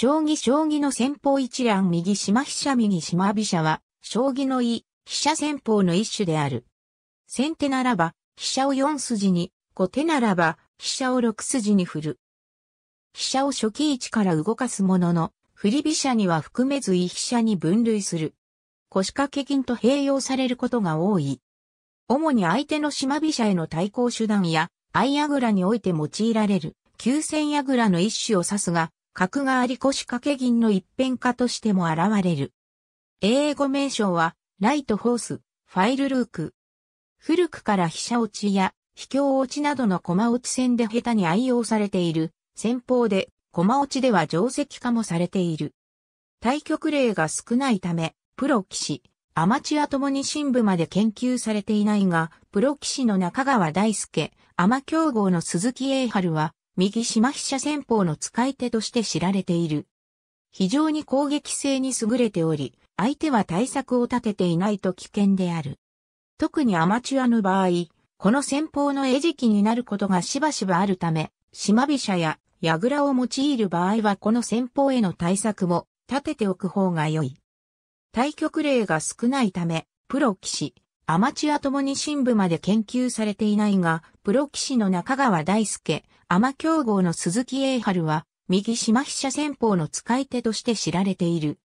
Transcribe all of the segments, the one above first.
将棋将棋の戦法一覧右島飛車右島飛車は、将棋の意、飛車戦法の一種である。先手ならば、飛車を四筋に、後手ならば、飛車を六筋に振る。飛車を初期位置から動かすものの、振り飛車には含めずい飛車に分類する。腰掛け金と併用されることが多い。主に相手の島飛車への対抗手段や、相矢倉において用いられる、急戦矢倉の一種を指すが、角があり腰掛け銀の一辺化としても現れる。英語名称は、ライトホース、ファイルルーク。古くから飛車落ちや、飛行落ちなどの駒落ち戦で下手に愛用されている、戦法で、駒落ちでは定石化もされている。対局例が少ないため、プロ騎士、アマチュアともに深部まで研究されていないが、プロ騎士の中川大輔、アマ競合の鈴木栄春は、右島飛車戦法の使い手として知られている。非常に攻撃性に優れており、相手は対策を立てていないと危険である。特にアマチュアの場合、この戦法の餌食になることがしばしばあるため、島飛車や倉を用いる場合はこの戦法への対策も立てておく方が良い。対局例が少ないため、プロ棋士、アマチュアともに深部まで研究されていないが、プロ棋士の中川大輔、天競合の鈴木栄春は、右島飛車戦法の使い手として知られている。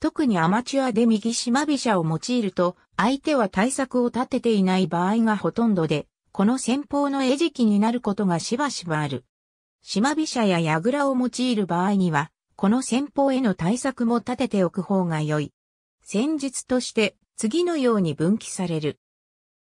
特にアマチュアで右島飛車を用いると、相手は対策を立てていない場合がほとんどで、この戦法の餌食になることがしばしばある。島飛車や矢倉を用いる場合には、この戦法への対策も立てておく方が良い。戦術として次のように分岐される。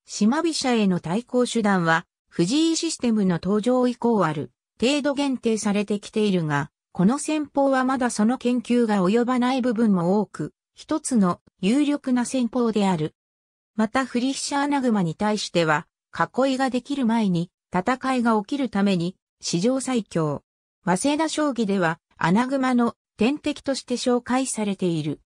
島飛車への対抗手段は、藤井システムの登場以降ある程度限定されてきているが、この戦法はまだその研究が及ばない部分も多く、一つの有力な戦法である。またフリッシャーナグマに対しては、囲いができる前に戦いが起きるために史上最強。早稲田将棋ではアナグマの天敵として紹介されている。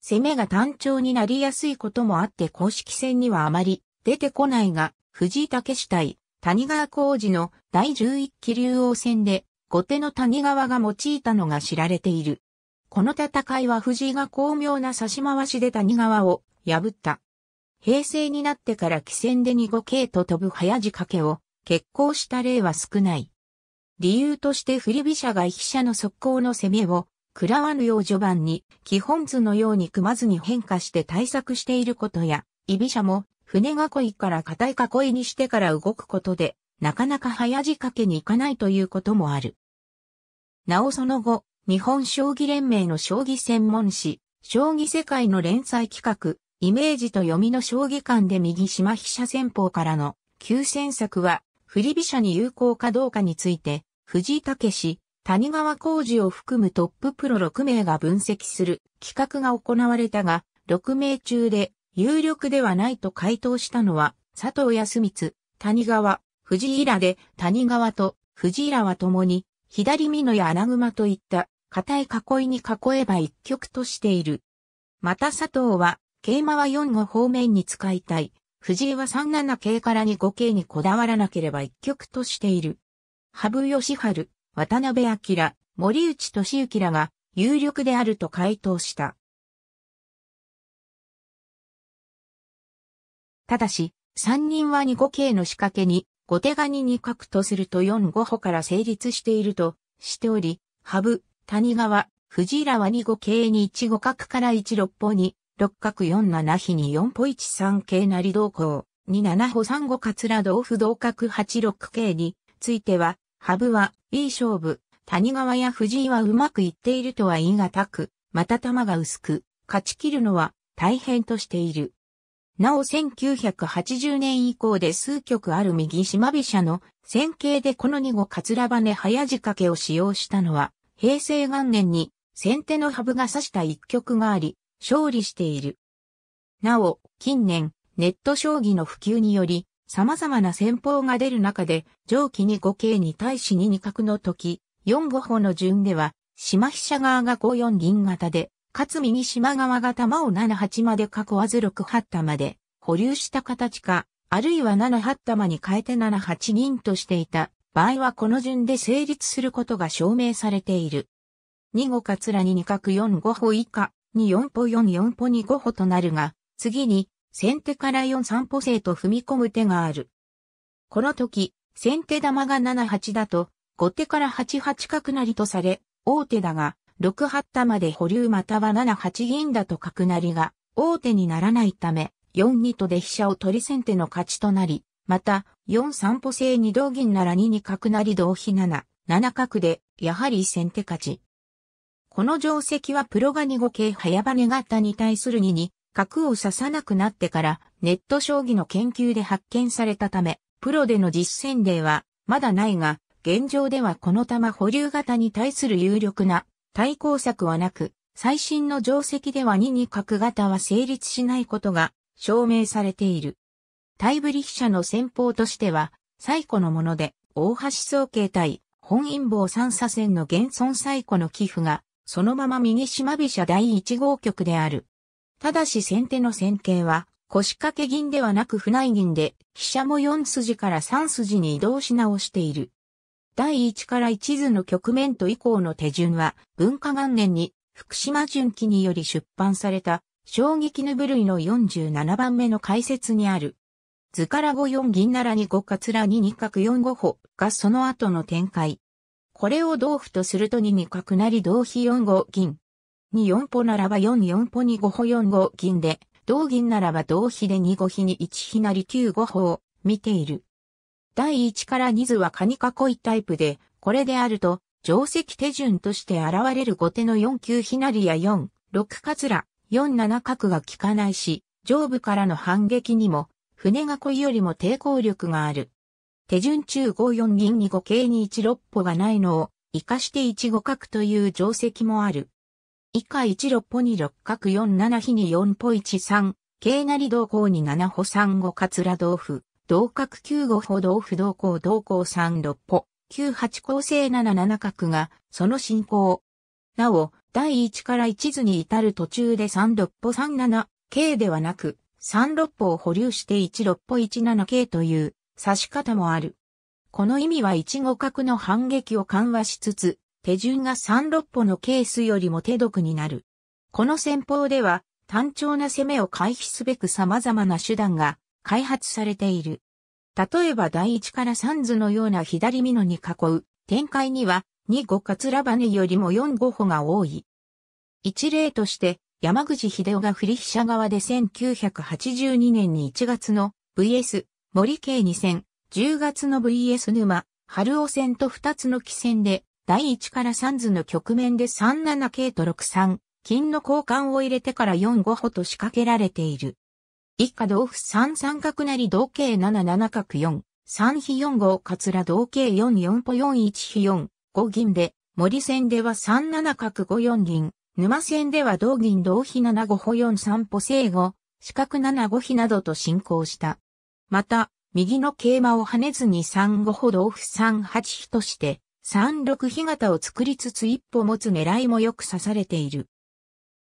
攻めが単調になりやすいこともあって公式戦にはあまり出てこないが、藤井武史対谷川浩二の第十一期竜王戦で、後手の谷川が用いたのが知られている。この戦いは藤井が巧妙な差し回しで谷川を破った。平成になってから棋戦で2五桂と飛ぶ早仕掛けを決行した例は少ない。理由として振り飛車が飛車の速攻の攻めを食らわぬよう序盤に基本図のように組まずに変化して対策していることや、居飛車も船囲いから硬い囲いにしてから動くことで、なかなか早仕掛けに行かないということもある。なおその後、日本将棋連盟の将棋専門誌、将棋世界の連載企画、イメージと読みの将棋館で右島飛車戦法からの急戦策は、振り飛車に有効かどうかについて、藤井武谷川浩二を含むトッププロ6名が分析する企画が行われたが、6名中で有力ではないと回答したのは、佐藤康光、谷川、藤井らで、谷川と藤井らは共に、左美濃や穴熊といった、固い囲いに囲えば一局としている。また佐藤は、桂馬は4五方面に使いたい。藤井は3七桂から2五桂にこだわらなければ一局としている。羽生善晴、渡辺明、森内俊之らが有力であると回答した。ただし、三人は二五形の仕掛けに、後手が二角とすると四五歩から成立しているとしており、ハブ、谷川、藤井らは二五形に一五角から一六歩に、六角四七比に四歩一三形り同行、二七歩三五桂同歩同角八六形については、ハブはいい勝負、谷川や藤井はうまくいっているとは言い難く、また玉が薄く、勝ち切るのは大変としている。なお1980年以降で数曲ある右島飛車の線形でこの2号桂羽早仕掛けを使用したのは、平成元年に先手の羽生が指した一曲があり、勝利している。なお、近年、ネット将棋の普及により、様々な戦法が出る中で、上記に5桂に対し2二角の時、4五歩の順では、島飛車側が5四銀型で、勝右島側が玉を7八まで囲わず6八玉で保留した形か、あるいは7八玉に変えて7八銀としていた場合はこの順で成立することが証明されている。2五かつらに2角4五歩以下、2四歩4四歩2五歩となるが、次に先手から4三歩制と踏み込む手がある。この時、先手玉が7八だと、後手から8八角成とされ、大手だが、6八玉で保留または7八銀だと角成りが大手にならないため、4二とで飛車を取り先手の勝ちとなり、また、4三歩制二同銀なら2に角成り同飛7、7角で、やはり先手勝ち。この定石はプロが2五桂早羽型に対する2に、角を刺さなくなってからネット将棋の研究で発見されたため、プロでの実践例はまだないが、現状ではこの玉保留型に対する有力な対抗策はなく、最新の定石では2二角型は成立しないことが証明されている。タイブリッヒ車の戦法としては、最古のもので、大橋総形対本因坊三左線の現存最古の寄付が、そのまま右島飛車第1号局である。ただし先手の戦型は、腰掛け銀ではなく船井銀で、飛車も4筋から3筋に移動し直している。第1から一図の局面と以降の手順は、文化元年に福島純記により出版された、衝撃の部類の47番目の解説にある。図から5、四銀なら2、五かつら2、二角4、五歩がその後の展開。これを同歩とすると2、二角なり同飛4、五銀。2、四歩ならば4、四歩に5歩4、五銀で、同銀ならば同飛で2、五飛に1飛なり9、五歩を見ている。第1から2図はカニ囲いタイプで、これであると、定石手順として現れる後手の4九ひなりや4、6かつら、4七角が効かないし、上部からの反撃にも、船囲いよりも抵抗力がある。手順中5四銀に5桂に1六歩がないのを、活かして1五角という定石もある。以下1六歩に6角4七比に4歩1三、桂り同行に7歩3五かつら同歩。同角9五歩同歩同行同行3六歩、9八構成7七角が、その進行。なお、第1から1図に至る途中で3六歩3七、K ではなく、3六歩を保留して1六歩1七 K という指し方もある。この意味は1五角の反撃を緩和しつつ、手順が3六歩のケースよりも手毒になる。この戦法では、単調な攻めを回避すべく様々な手段が開発されている。例えば第1から3図のような左美濃に囲う展開には2五桂ネよりも4五歩が多い。一例として山口秀夫が振り飛車側で1982年に1月の VS 森慶2戦、10月の VS 沼春尾戦と2つの棋戦で第1から3図の局面で3七桂と6三金の交換を入れてから4五歩と仕掛けられている。一家同歩三三角成同桂七七角四、三比四五桂同桂四四歩四一比四、五銀で、森線では三七角五四銀、沼線では同銀同比七五歩四三歩正五、四角七五比などと進行した。また、右の桂馬を跳ねずに三五歩同歩三八比として、三六比型を作りつつ一歩持つ狙いもよく指されている。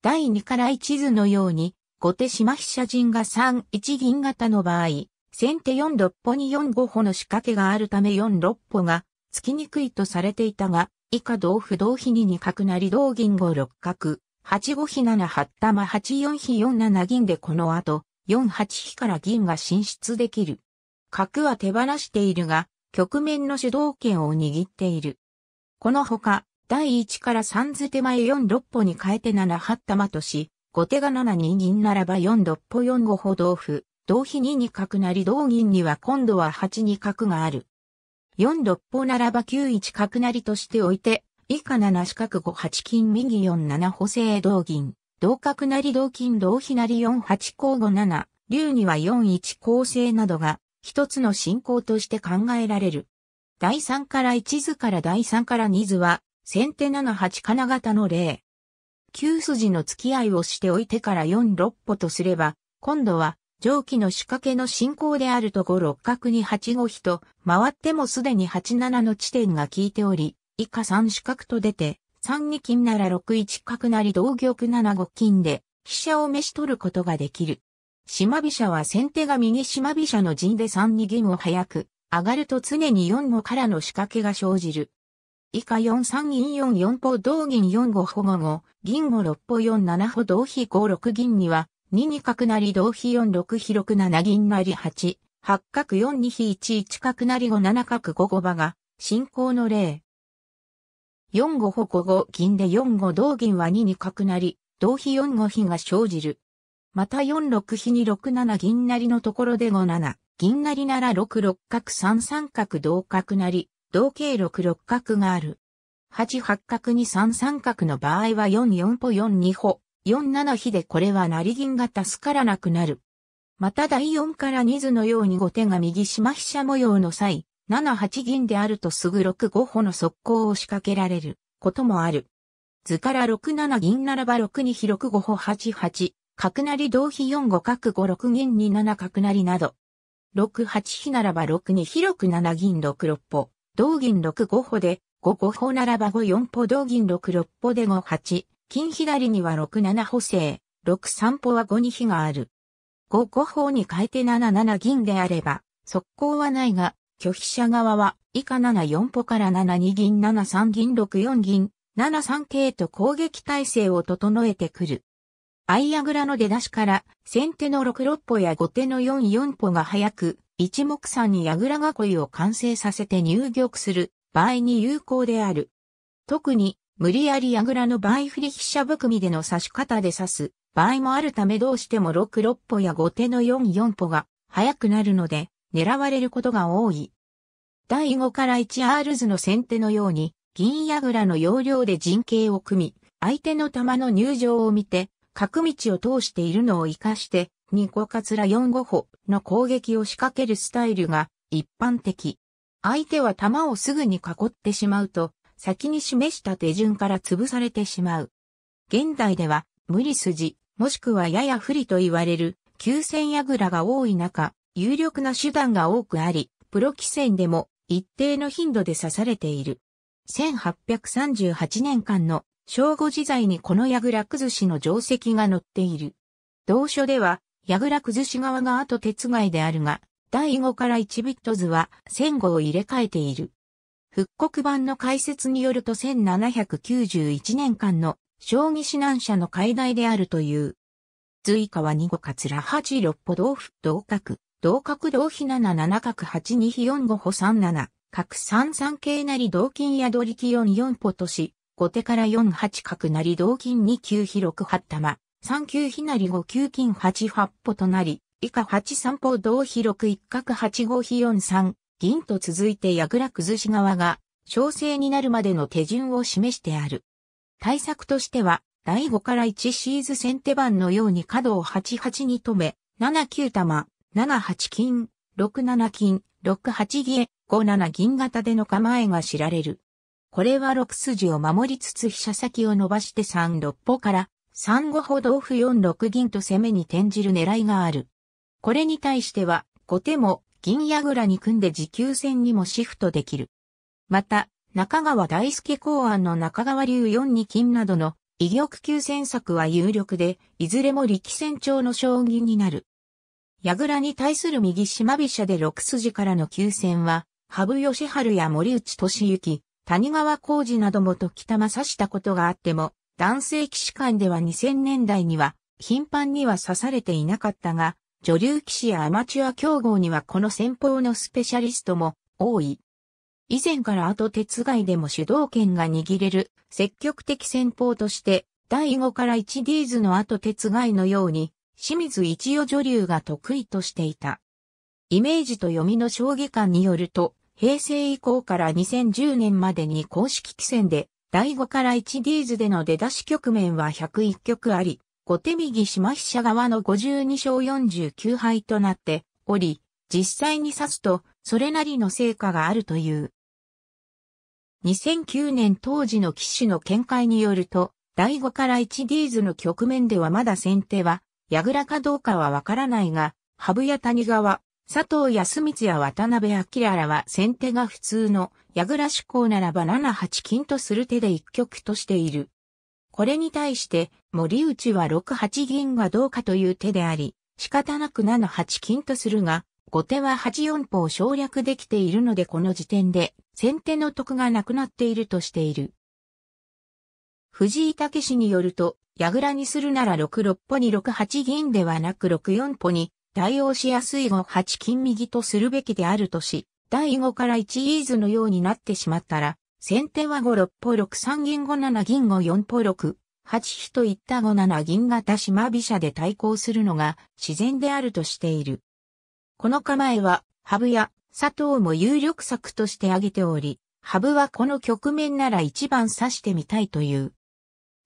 第二から一図のように、後手島飛車陣が3、1銀型の場合、先手4六歩に4五歩の仕掛けがあるため4六歩が、つきにくいとされていたが、以下同歩同飛に2角なり同銀5六角、8五飛7八玉8四飛4七銀でこの後、4八飛から銀が進出できる。角は手放しているが、局面の主導権を握っている。このほか、第1から3図手前4六歩に変えて7八玉とし、後手が7二銀ならば4六歩4五歩同歩、同飛2二角成同銀には今度は8二角がある。4六歩ならば9一角成としておいて、以下7四角5八金右4七歩正同銀、同角成同金同飛成4八交互7、竜には4一構成などが、一つの進行として考えられる。第3から1図から第3から2図は、先手7八金型の例。9筋の付き合いをしておいてから4、6歩とすれば、今度は、上記の仕掛けの進行であると5、六角に8、5比と、回ってもすでに8、7の地点が効いており、以下3四角と出て、3二金なら6一角なり同玉7五金で、飛車を召し取ることができる。島飛車は先手が右島飛車の陣で3二銀を早く、上がると常に4五からの仕掛けが生じる。以下4三銀4四歩同銀4五歩5五、銀5六歩4七歩同飛5六銀には、2に角なり同飛4六飛6七銀なり8、八角4二飛1一角なり5七角5五馬が、進行の例。4五歩5五銀で4五同銀は2に角なり、同飛4五飛が生じる。また4六飛に6七銀なりのところで5七、銀なりなら6六角3三角同角なり、同計6六角がある。八八角に三三角の場合は四四歩四二歩、四七飛でこれは成銀が助からなくなる。また第四から二図のように後手が右島飛車模様の際、七八銀であるとすぐ六五歩の速攻を仕掛けられることもある。図から六七銀ならば六二飛く、五歩八八、角成同飛四五角五六銀二七角成など。六八飛ならば六二飛く、七銀六六歩。同銀六五歩で、五五歩ならば五四歩同銀六六歩で五八、金左には六七歩正、六三歩は五に比がある。五五歩に変えて七七銀であれば、速攻はないが、拒否者側は以下七四歩から七二銀七三銀六四銀、七三桂と攻撃体制を整えてくる。アイアグラの出だしから、先手の六六歩や後手の四四歩が早く、一目散に櫓囲いを完成させて入玉する場合に有効である。特に、無理やり櫓の場合振り飛車含みでの刺し方で刺す場合もあるためどうしても6、6歩や後手の4、4歩が早くなるので狙われることが多い。第5から1アールズの先手のように銀櫓の要領で陣形を組み、相手の玉の入場を見て、角道を通しているのを活かして、二五かつら四五歩の攻撃を仕掛けるスタイルが一般的。相手は弾をすぐに囲ってしまうと、先に示した手順から潰されてしまう。現代では、無理筋、もしくはやや不利と言われる、急戦矢倉が多い中、有力な手段が多くあり、プロ棋戦でも一定の頻度で刺されている。1838年間の正午時代にこの矢倉崩しの定石が載っている。同書では、矢倉崩し側が後手つがいであるが、第5から1ビット図は戦後を入れ替えている。復刻版の解説によると1791年間の将棋指南者の解題であるという。随以は2五桂8六歩同歩同角、同角同飛7七角8二飛4五歩3七、角3三桂なり同金や取り木4四歩とし、後手から4八角なり同金2九飛6八玉、三級ひなり五級金八八歩となり、以下八三歩同広く一角八五比四三銀と続いて矢倉崩し側が、小生になるまでの手順を示してある。対策としては、第五から一シーズ先手番のように角を八八に止め、七九玉、七八金、六七金、六八銀、五七銀型での構えが知られる。これは六筋を守りつつ飛車先を伸ばして三六歩から3五歩同歩4六銀と攻めに転じる狙いがある。これに対しては、後手も銀矢倉に組んで持久戦にもシフトできる。また、中川大輔考案の中川流4二金などの異玉級戦策は有力で、いずれも力戦調の将棋になる。矢倉に対する右島飛車で6筋からの急戦は、羽生義春や森内俊幸、谷川浩二なども時たま指したことがあっても、男性騎士官では2000年代には頻繁には刺されていなかったが、女流騎士やアマチュア競合にはこの戦法のスペシャリストも多い。以前から後がいでも主導権が握れる積極的戦法として、第5から 1D 図の後がいのように、清水一代女流が得意としていた。イメージと読みの将棋観によると、平成以降から2010年までに公式棋戦で第5から 1Ds での出だし局面は101局あり、後手右島飛車側の52勝49敗となっており、実際に指すと、それなりの成果があるという。2009年当時の騎手の見解によると、第5から 1Ds の局面ではまだ先手は、矢倉かどうかはわからないが、羽生や谷川、佐藤康光や渡辺明らは先手が普通の矢倉志向ならば7八金とする手で一局としている。これに対して森内は6八銀がどうかという手であり、仕方なく7八金とするが、後手は8四歩を省略できているのでこの時点で先手の得がなくなっているとしている。藤井武氏によると、矢倉にするなら6六歩に6八銀ではなく6四歩に対応しやすい後8金右とするべきであるとし、第5から1イーズのようになってしまったら、先手は5六歩6三銀5七銀5四歩6、8飛といった5七銀型島飛車で対抗するのが自然であるとしている。この構えは、羽生や佐藤も有力策として挙げており、羽生はこの局面なら一番指してみたいという。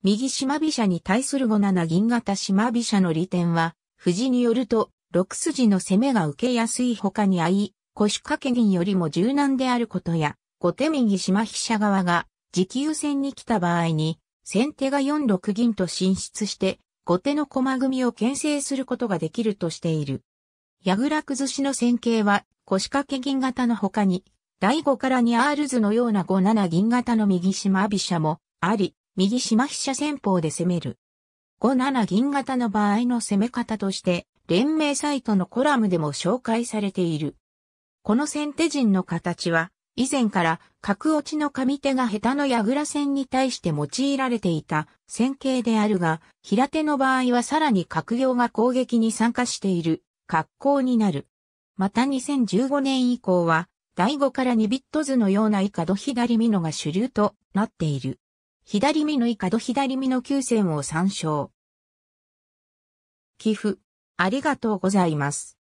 右島飛車に対する5七銀型島飛車の利点は、藤によると、6筋の攻めが受けやすい他に合い、腰掛け銀よりも柔軟であることや、後手右島飛車側が持久戦に来た場合に、先手が4六銀と進出して、後手の駒組みを牽制することができるとしている。矢倉崩しの戦型は、腰掛け銀型の他に、第5から 2R 図のような5七銀型の右島飛車もあり、右島飛車戦法で攻める。5七銀型の場合の攻め方として、連盟サイトのコラムでも紹介されている。この先手陣の形は、以前から角落ちの上手が下手の矢倉線に対して用いられていた線形であるが、平手の場合はさらに角用が攻撃に参加している格好になる。また2015年以降は、第5から2ビット図のようなイカド左美のが主流となっている。左美のイカド左美の9線を参照。寄付。ありがとうございます。